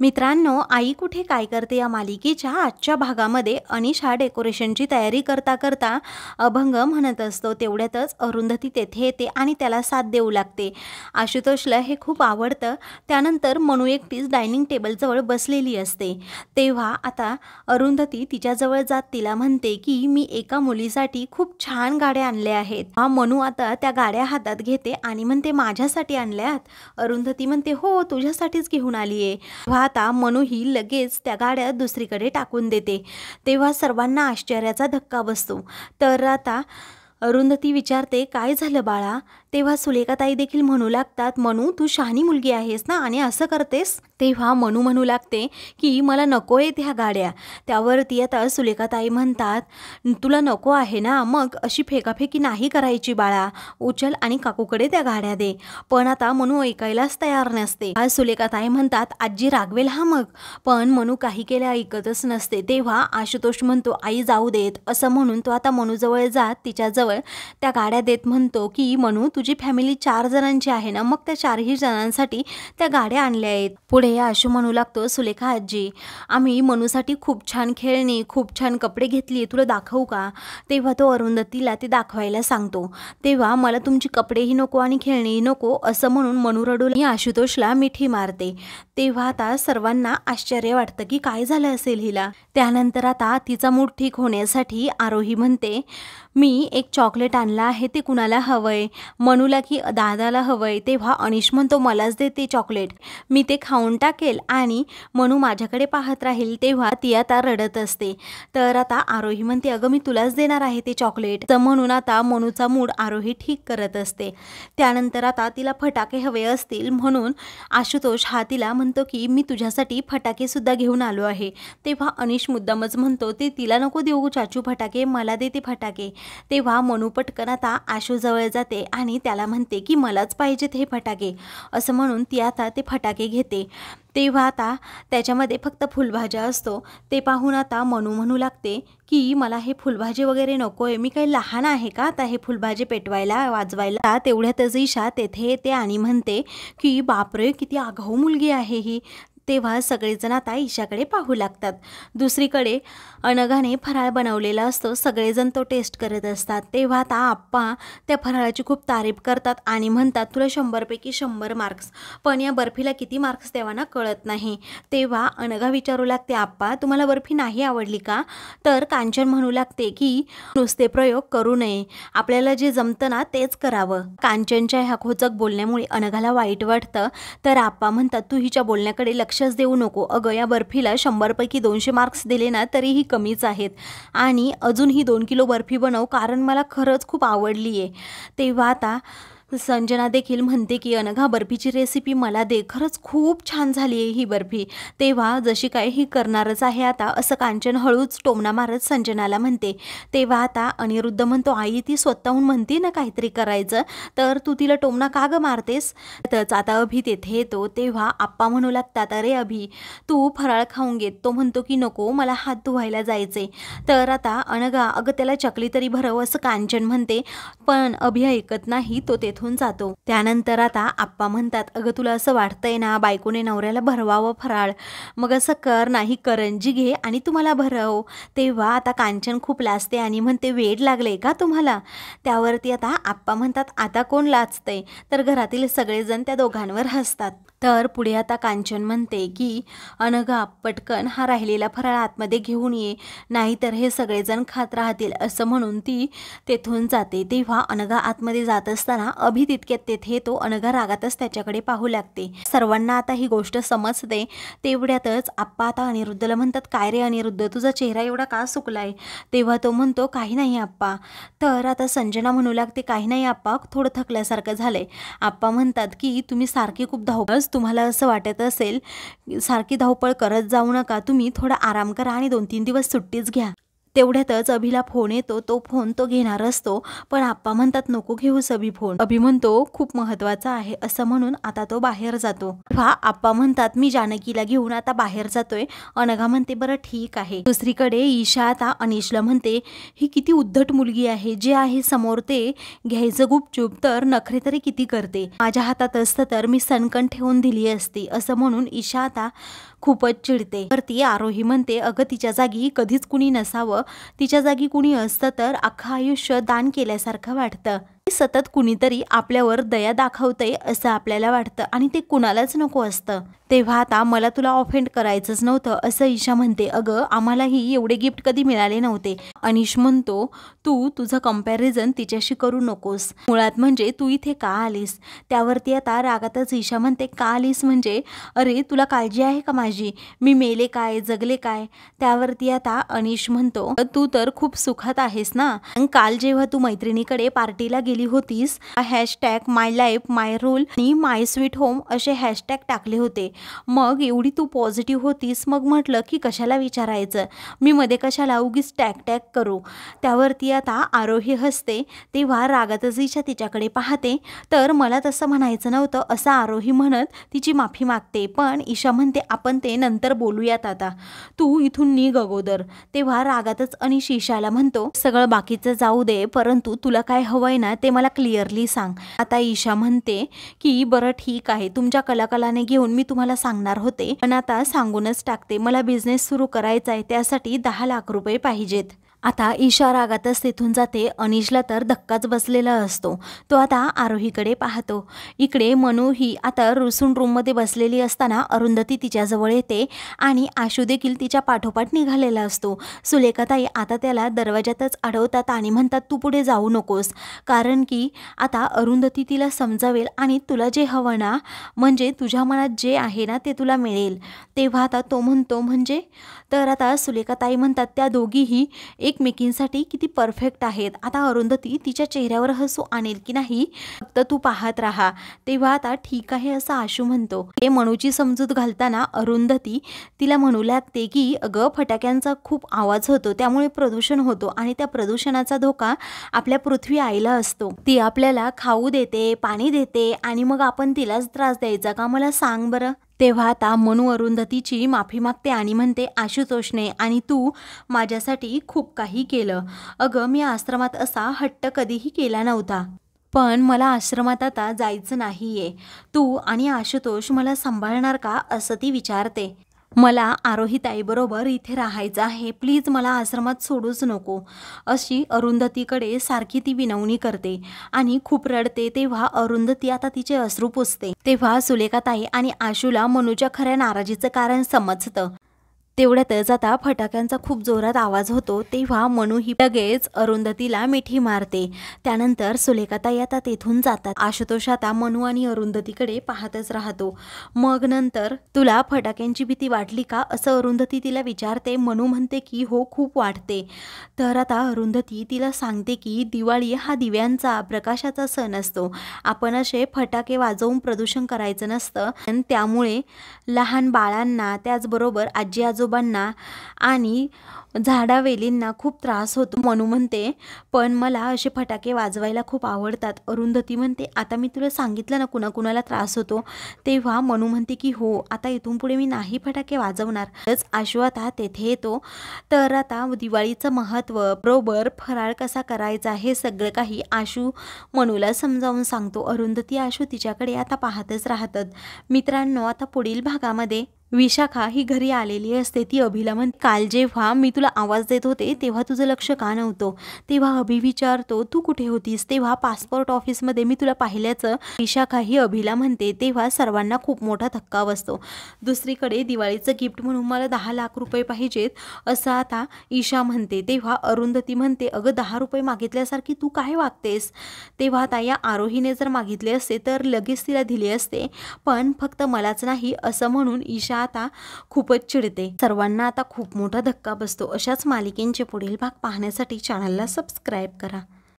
मित्रांनो आई कुठे काय करते या मालिकेच्या आजच्या भागामध्ये अनिशा डेकोरेशनची तयारी करता करता अभंग म्हणत असतो तेवढ्यातच अरुंधती तेथे येते आणि त्याला साथ देऊ लागते आशुतोषला हे खूप आवडतं त्यानंतर मनू एकटीच डायनिंग टेबलजवळ बसलेली असते तेव्हा आता अरुंधती तिच्याजवळ जात तिला म्हणते की मी एका मुलीसाठी खूप छान गाड्या आणल्या आहेत हा मनू आता त्या गाड्या हातात घेते आणि म्हणते माझ्यासाठी आणल्यात अरुंधती म्हणते हो तुझ्यासाठीच घेऊन आली आहे पाहता मनु ही लगेच त्या गाड्या दुसरीकडे टाकून देते तेव्हा सर्वांना आश्चर्याचा धक्का बसतो तर आता अरुंधती विचारते काय झालं बाळा तेव्हा सुलेखाताई देखील म्हणू लागतात मनू तू शहाणी मुलगी आहेस ना आणि असं करतेस तेव्हा मनू म्हणू लागते की मला नको येत ह्या गाड्या त्यावरती आता सुलेखाताई म्हणतात तुला नको आहे ना मग अशी फेकाफेकी नाही करायची बाळा उचल आणि काकूकडे त्या गाड्या दे पण आता मनू ऐकायलाच तयार नसते आज सुलेखाताई म्हणतात आजी रागवेल हा मग पण मनू काही केल्या ऐकतच नसते तेव्हा आशुतोष म्हणतो आई जाऊ देत असं म्हणून तो आता मनूजवळ जात तिच्याजवळ त्या गाड्या देत म्हणतो की मनू तुझी फॅमिली चार जणांची आहे ना मग त्या चारही जणांसाठी त्या गाड्या आणल्या आहेत पुढे पुढे आशू म्हणू लागतो सुलेखा आजी आम्ही मनूसाठी खूप छान खेळणी खूप छान कपडे घेतली तुला दाखवू का तेव्हा तो अरुंधतीला ते दाखवायला सांगतो तेव्हा मला तुमची कपडेही नको आणि खेळणीही नको असं म्हणून मनू रडूलाही आशुतोषला मिठी मारते तेव्हा आता सर्वांना आश्चर्य वाटतं की काय झालं असेल हिला त्यानंतर आता तिचा मूड ठीक होण्यासाठी आरोही म्हणते मी एक चॉकलेट आणला आहे ते कुणाला हवंय मनूला की दादाला हवंय तेव्हा अनिश म्हणतो मलाच दे ते चॉकलेट मी ते खाऊन टाकेल आणि मनू माझ्याकडे पाहत राहील तेव्हा ती आता रडत असते तर आता आरोही म्हणते अगं मी तुलाच देणार आहे ते चॉकलेट तर म्हणून आता मनूचा मूड आरोही ठीक करत असते त्यानंतर आता तिला फटाके हवे असतील म्हणून आशुतोष हा तिला म्हणतो की मी तुझ्यासाठी फटाकेसुद्धा घेऊन आलो आहे तेव्हा अनिश मुद्दामच म्हणतो ते तिला नको देऊ चाचू फटाके मला देते फटाके तेव्हा मनू पटकन आता आशूजवळ जाते आणि त्याला म्हणते की मलाच पाहिजेत हे फटाके असं म्हणून ती आता ते फटाके घेते तेव्हा आता त्याच्यामध्ये फक्त फुलभाज्या असतो ते पाहून आता मनू म्हणू लागते की मला हे फुलभाजी वगैरे नको आहे मी काही लहान आहे का आता हे फुलभाजी पेटवायला वाजवायला तेवढ्यातच ईशा तेथे येते आणि म्हणते की बापरे किती आघाऊ मुलगी आहे ही तेव्हा सगळेजण आता ईशाकडे पाहू लागतात दुसरीकडे अनघाने फराळ बनवलेला असतो सगळेजण तो टेस्ट करत असतात तेव्हा आता आप्पा त्या फराळाची खूप तारीफ करतात आणि म्हणतात तुला शंभरपैकी शंभर मार्क्स पण या बर्फीला किती मार्क्स देवाना कळत नाही तेव्हा अनघा विचारू लागते आप्पा तुम्हाला बर्फी नाही आवडली का तर कांचन म्हणू लागते की नुसते प्रयोग करू नये आपल्याला जे जमतं ना तेच करावं कांचनच्या ह्या खोचक बोलण्यामुळे अनघाला वाईट वाटतं तर आप्पा म्हणतात तू हिच्या बोलण्याकडे लक्ष लक्षच देऊ नको अगं या बर्फीला शंभरपैकी दोनशे मार्क्स दिले ना तरीही कमीच आहेत आणि अजूनही दोन किलो बर्फी बनव कारण मला खरंच खूप आवडली आहे तेव्हा आता संजना देखील म्हणते की अनघा बर्फीची रेसिपी मला दे खरंच खूप छान झाली आहे ही बर्फी तेव्हा जशी काय ही करणारच आहे आता असं कांचन हळूच टोमना मारत संजनाला म्हणते तेव्हा आता अनिरुद्ध म्हणतो आई ती स्वतःहून म्हणते ना काहीतरी करायचं तर तू तिला टोमणा का गं मारतेस तरच आता अभि तेथे येतो तेव्हा आप्पा म्हणू लागतात अरे अभि तू फराळ खाऊन घेत तो म्हणतो की नको मला हात धुवायला जायचे तर आता अनघा अगं त्याला चकली तरी भरव असं कांचन म्हणते पण अभि ऐकत नाही तो ते तेथून जातो त्यानंतर आता आप्पा म्हणतात अगं तुला असं वाटतंय ना बायकोने नवऱ्याला भरवावं फराळ मग असं कर नाही करंजी घे आणि तुम्हाला भरव तेव्हा आता कांचन खूप लाजते आणि म्हणते वेड लागले का तुम्हाला त्यावरती आता आप्पा म्हणतात आता कोण लाचतंय तर घरातील सगळेजण त्या दोघांवर हसतात तर पुढे आता कांचन म्हणते की अनघा पटकन हा राहिलेला फराळ आतमध्ये घेऊन ये नाहीतर हे सगळेजण खात राहतील असं म्हणून ती तेथून जाते तेव्हा अनघा आतमध्ये जात असताना अभि तितक्यात तेथे तो अनघा रागातच त्याच्याकडे पाहू लागते सर्वांना आता ही गोष्ट समजते तेवढ्यातच आप्पा आता अनिरुद्धला म्हणतात काय रे अनिरुद्ध तुझा चेहरा एवढा का सुकलाय तेव्हा तो म्हणतो काही नाही आप्पा तर आता संजना म्हणू लागते काही नाही आप्पा थोडं थकल्यासारखं झालंय आप्पा म्हणतात की तुम्ही सारखे खूप धावपळच तुम्हाला असं वाटत असेल सारखी धावपळ करत जाऊ नका तुम्ही थोडा आराम करा आणि दोन तीन दिवस सुट्टीच घ्या तेवढ्यातच अभिला फोन येतो तो फोन तो घेणार असतो पण आप्पा म्हणतात नको घेऊस अभि फोन अभि म्हणतो खूप महत्वाचा आहे असं म्हणून आता तो बाहेर जातो तेव्हा आप्पा म्हणतात मी जानकीला घेऊन आता बाहेर जातोय अनघा म्हणते बरं ठीक आहे दुसरीकडे ईशा आता अनिशला म्हणते ही किती उद्धट मुलगी आहे जे आहे समोर ते घ्यायचं गुपचूप तर नखरे तरी किती करते माझ्या हातात असतं तर मी सणकण ठेवून दिली असती असं म्हणून ईशा आता खूपच चिडते तर ती आरोही म्हणते अगं तिच्या जागी कधीच कुणी नसावं तिच्या जागी कुणी असतं तर अख्खं आयुष्य दान केल्यासारखं वाटतं सतत कुणीतरी आपल्यावर दया दाखवतंय असं आपल्याला वाटतं आणि ते कुणालाच नको असतं तेव्हा आता मला तुला ऑफेंड करायचंच नव्हतं असं ईशा म्हणते अगं आम्हालाही एवढे गिफ्ट कधी मिळाले नव्हते अनिश म्हणतो तू तुझं कम्पॅरिझन तिच्याशी करू नकोस मुळात म्हणजे तू इथे का आलीस त्यावरती आता रागातच ईशा म्हणते का आलीस म्हणजे अरे तुला काळजी आहे का माझी मी मेले काय जगले काय त्यावरती आता अनिश म्हणतो तू तर खूप सुखात आहेस ना काल जेव्हा तू मैत्रिणीकडे पार्टीला गेली होतीस hashtag my life my rule आणि माय स्वीट होम असे हॅशटॅग टाकले होते मग एवढी तू पॉझिटिव्ह होतीस मग म्हटलं की कशाला विचारायचं मी मध्ये कशाला उगीच टॅक टॅक करू त्यावरती आता आरोही हसते तेव्हा रागातच इच्छा तिच्याकडे पाहते तर मला तसं म्हणायचं नव्हतं असं आरोही म्हणत तिची माफी मागते पण ईशा म्हणते आपण ते नंतर बोलूयात आता तू इथून निघ अगोदर तेव्हा रागातच अनिश ईशाला म्हणतो सगळं बाकीचं जाऊ दे परंतु तुला काय हवंय ना ते मला क्लिअरली सांग आता ईशा म्हणते की बरं ठीक आहे तुमच्या कलाकलाने घेऊन मी तुम्हाला मला सांगणार होते पण आता सांगूनच टाकते मला बिझनेस सुरू करायचा आहे त्यासाठी दहा लाख रुपये पाहिजेत आता ईशा रागातच तिथून जाते अनिशला तर धक्काच बसलेला असतो तो आता आरोहीकडे पाहतो इकडे मनू ही आता रुसून रूममध्ये बसलेली असताना अरुंधती तिच्याजवळ येते आणि आशू देखील तिच्या पाठोपाठ निघालेला असतो सुलेखाताई आता त्याला दरवाज्यातच अडवतात आणि म्हणतात तू पुढे जाऊ नकोस कारण की आता अरुंधती तिला समजावेल आणि तुला जे हवं ना म्हणजे तुझ्या मनात जे आहे ना ते तुला मिळेल तेव्हा आता तो म्हणतो म्हणजे तर आता सुलेखाताई म्हणतात त्या दोघीही एक एकमेकींसाठी किती परफेक्ट आहेत आता अरुंधती तिच्या चेहऱ्यावर हसू आणेल की नाही फक्त तू पाहत राहा तेव्हा आता ठीक आहे असं आशू म्हणतो हे मनूची समजूत घालताना अरुंधती तिला म्हणू लागते की अगं फटाक्यांचा खूप आवाज होतो त्यामुळे प्रदूषण होतो आणि त्या प्रदूषणाचा धोका आपल्या पृथ्वी आईला असतो ती आपल्याला खाऊ देते पाणी देते आणि मग आपण तिलाच त्रास द्यायचा का मला सांग बरं तेव्हा आता मनू अरुंधतीची माफी मागते आणि म्हणते आशुतोषने आणि तू माझ्यासाठी खूप काही केलं अगं मी आश्रमात असा हट्ट कधीही केला नव्हता पण मला आश्रमात आता जायचं नाही आहे तू आणि आशुतोष मला सांभाळणार का असं ती विचारते मला आरोहीताईबरोबर इथे राहायचं आहे प्लीज मला आश्रमात सोडूच नको अशी अरुंधतीकडे सारखी ती विनवणी करते आणि खूप रडते तेव्हा अरुंधती आता तिचे अश्रू पुसते तेव्हा सुलेखाताई आणि आशूला मनूच्या खऱ्या नाराजीचं कारण समजतं तेवढ्यातच आता फटाक्यांचा खूप जोरात आवाज होतो तेव्हा मनु ही लगेच अरुंधतीला मिठी मारते त्यानंतर सुलेखाता येतात तेथून जातात आशुतोष आता मनू आणि अरुंधतीकडे पाहतच राहतो मग नंतर तुला फटाक्यांची भीती वाटली का असं अरुंधती तिला विचारते मनू म्हणते की हो खूप वाटते तर आता अरुंधती तिला सांगते की दिवाळी हा दिव्यांचा प्रकाशाचा सण असतो आपण असे फटाके वाजवून प्रदूषण करायचं नसतं त्यामुळे लहान बाळांना त्याचबरोबर आजी आजो आजोबांना आणि झाडावेलींना खूप त्रास होतो म्हणू म्हणते पण मला असे फटाके वाजवायला खूप आवडतात अरुंधती म्हणते आता मी तुला सांगितलं ना कुणाकुणाला त्रास होतो तेव्हा म्हणू म्हणते की हो आता इथून पुढे मी नाही फटाके वाजवणारच आशू आता तेथे येतो तर आता दिवाळीचं महत्त्व बरोबर फराळ कसा करायचा हे सगळं काही आशू मनूला समजावून सांगतो अरुंधती आशू तिच्याकडे आता पाहतच राहतात मित्रांनो आता पुढील भागामध्ये विशाखा ही घरी आलेली असते ती अभिला म्हणते काल जेव्हा मी तुला आवाज देत होते तेव्हा तुझं लक्ष का नव्हतं तेव्हा अभि विचारतो तू कुठे होतीस तेव्हा पासपोर्ट ऑफिसमध्ये मी तुला पाहिल्याचं विशाखा ही अभिला म्हणते तेव्हा सर्वांना खूप मोठा धक्का बसतो दुसरीकडे दिवाळीचं गिफ्ट म्हणून मला दहा लाख रुपये पाहिजेत असं आता ईशा म्हणते तेव्हा अरुंधती म्हणते अगं दहा रुपये मागितल्यासारखी तू काय वागतेस तेव्हा आता या आरोहीने जर मागितले असते तर लगेच तिला दिले असते पण फक्त मलाच नाही असं म्हणून ईशा आता खूपच चिडते सर्वांना आता खूप मोठा धक्का बसतो अशाच मालिकेंचे पुढील भाग पाहण्यासाठी चॅनलला सबस्क्राईब करा